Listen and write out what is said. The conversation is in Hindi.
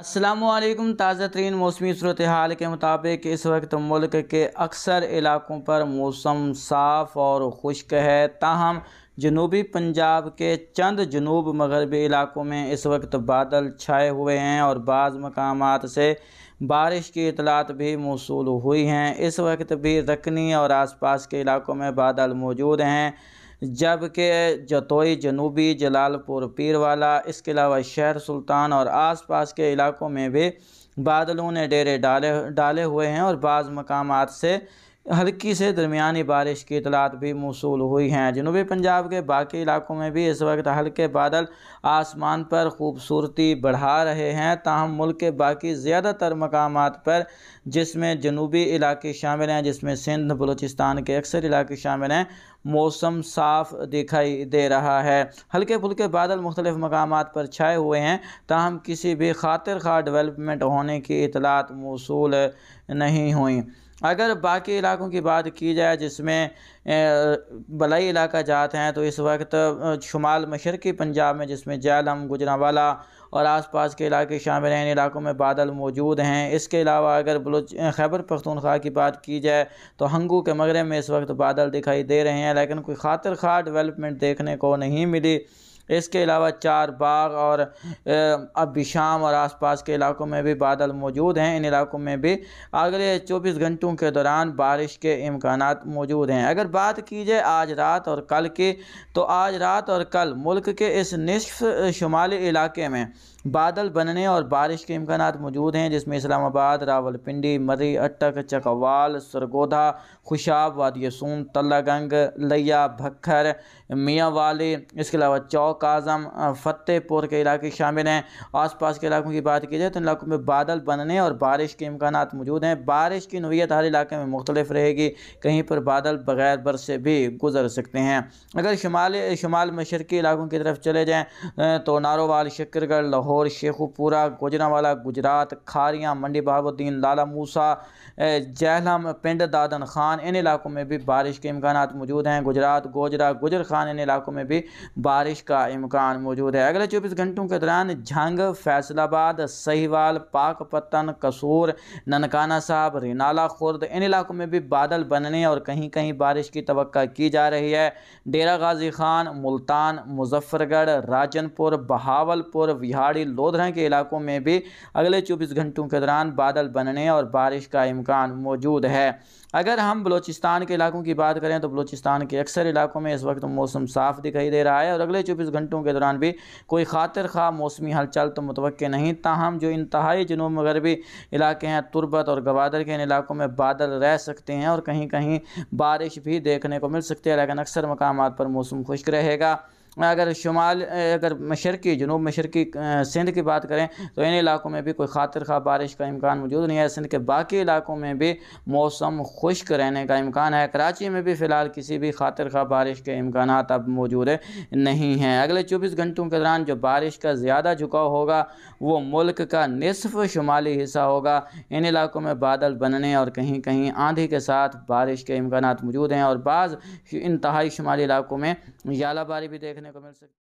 असलम ताज़ा तरीन मौसमी सूरत हाल के मुताबिक इस वक्त मुल्क के अक्सर इलाकों पर मौसम साफ़ और खुश्क है ताहम जनूबी पंजाब के चंद जनूब मगरबी इलाकों में इस वक्त बादल छाए हुए हैं और बाज़ मकाम से बारिश की इतलात भी मौसू हुई हैं इस वक्त भी रकनी और आसपास के इलाकों में बादल मौजूद हैं जबकि जतोई जनूबी जलालपुर पीरवाला इसके अलावा शहर सुल्तान और आसपास के इलाकों में भी बादलों ने डेरे डाले डाले हुए हैं और बाज़ मकाम से हल्की से दरमियानी बारिश की इतलात भी मौसू हुई हैं जनूबी पंजाब के बाकी इलाकों में भी इस वक्त हल्के बादल आसमान पर खूबसूरती बढ़ा रहे हैं ताहम मुल्क के बाकी ज़्यादातर मकाम पर जिसमें जनूबी इलाके शामिल हैं जिसमें सिंध बलूचिस्तान के अक्सर इलाके शामिल हैं मौसम साफ दिखाई दे रहा है हल्के फुल्के बादल मुख्तलिफ मकाम पर छाए हुए हैं ताहम किसी भी खातिर खा डेवलपमेंट होने की इतलात मौसू नहीं हुई अगर बाकी इलाकों की बात की जाए जिसमें बलई इलाका जाते हैं तो इस वक्त शुमाल मशरक़ी पंजाब में जिसमें जैलम गुजरावाला और आसपास के इलाके शामिल हैं इन इलाकों में बादल मौजूद हैं इसके अलावा अगर बलोच खैबर पख्तूनख्वा की बात की जाए तो हंगू के मगरब में इस वक्त बादल दिखाई दे रहे हैं लेकिन कोई खातर खा डेवलपमेंट देखने को नहीं मिली इसके अलावा चार बाग और अब शाम और आसपास के इलाकों में भी बादल मौजूद हैं इन इलाकों में भी अगले चौबीस घंटों के दौरान बारिश के इम्कान मौजूद हैं अगर बात की जाए आज रात और कल की तो आज रात और कल मुल्क के इस नसफ शुमाली इलाके में बादल बनने और बारिश के इम्कान मौजूद हैं जिसमें इस्लामाबाद रावलपिंडी मरी अटक चकवाल सरगोधा खुशाब वादियसून तलागंग लिया भक्खर मियाँ वाली इसके अलावा चौक आज़म फ़तेहपुर के इलाके शामिल हैं आसपास के इलाकों की बात की जाए तो इलाकों में बादल बनने और बारिश के इम्कान मौजूद हैं बारिश की नोयत हर इलाके में मुख्तलिफ रहेगी कहीं पर बादल बगैर बर से भी गुजर सकते हैं अगर शुमाल शुमाल मशरकी इलाकों की तरफ चले जाएँ तो नारोवाल शक्करगढ़ लाहौर लाहौर शेखुपुरा गुजरावाला गुजरात खारियाँ मंडी बहाबुद्दीन लाला मूसा जहलम पिंड दादन खान इन इलाकों में भी बारिश के इम्कान मौजूद हैं गुजरात गोजरा गुजर खान इन इलाकों में भी बारिश का इम्कान मौजूद है अगले चौबीस घंटों के दौरान झंग फैसलाबाद सहीवाल पाकपतन कसूर ननकाना साहब रिनाला खुर्द इन इलाकों में भी बादल बनने और कहीं कहीं बारिश की तो की जा रही है डेरा गाजी खान मुल्तान मुजफ्फरगढ़ राजनपुर बहावलपुर विहाड़ी पहाड़ी लोधरा के इलाकों में भी अगले 24 घंटों के दौरान बादल बनने और बारिश का इम्कान मौजूद है अगर हम बलूचिस्तान के इलाकों की बात करें तो बलूचिस्तान के अक्सर इलाकों में इस वक्त मौसम साफ दिखाई दे रहा है और अगले चौबीस घंटों के दौरान भी कोई खातिर खा मौसमी हलचल तो मुतवक़ नहीं ताहम जो इंतहाई जनूब मगरबी इलाके हैं तुरबत और गवादर के इन इलाकों में बादल रह सकते हैं और कहीं कहीं बारिश भी देखने को मिल सकती है लेकिन अक्सर मकाम पर मौसम खुश्क रहेगा अगर शुमाल अगर मशरक़ी जनूब मशरक़ी सिंध की बात करें तो इन इलाकों में भी कोई खातिर खा बारिश का इम्कान मौजूद नहीं है सिंध के बाकी इलाकों में भी मौसम खुश्क रहने का इम्कान है कराची में भी फ़िलहाल किसी भी खातिर खा बारिश के इम्कान अब मौजूद नहीं हैं अगले चौबीस घंटों के दौरान जो बारिश का ज़्यादा झुकाव होगा वो मुल्क का नसफ़ शुमाली हिस्सा होगा इन इलाकों में बादल बनने और कहीं कहीं आंधी के साथ बारिश के इम्कान मौजूद हैं और बाज़ इंतहाई शुमाली इलाकों में यालाबारी भी देखने को मिल सकती